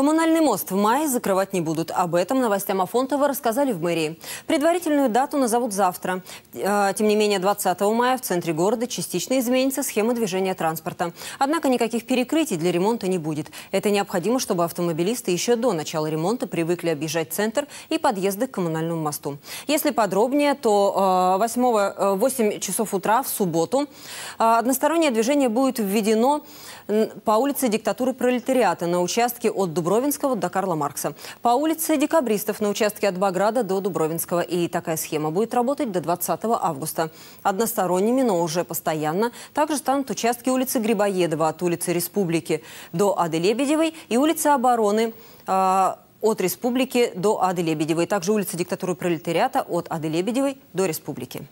Коммунальный мост в мае закрывать не будут. Об этом новостям Афонтова рассказали в мэрии. Предварительную дату назовут завтра. Э, тем не менее, 20 мая в центре города частично изменится схема движения транспорта. Однако никаких перекрытий для ремонта не будет. Это необходимо, чтобы автомобилисты еще до начала ремонта привыкли объезжать центр и подъезды к коммунальному мосту. Если подробнее, то 8, э, 8 э, часов утра в субботу одностороннее движение будет введено по улице диктатуры пролетариата на участке от Дубровского Дубровинского до Карла Маркса. По улице Декабристов на участке от Баграда до Дубровинского. И такая схема будет работать до 20 августа. Односторонними, но уже постоянно, также станут участки улицы Грибоедова от улицы Республики до Ады Лебедевой и улицы Обороны э, от Республики до Ады Лебедевой. Также улица Диктатуры Пролетариата от Ады Лебедевой до Республики.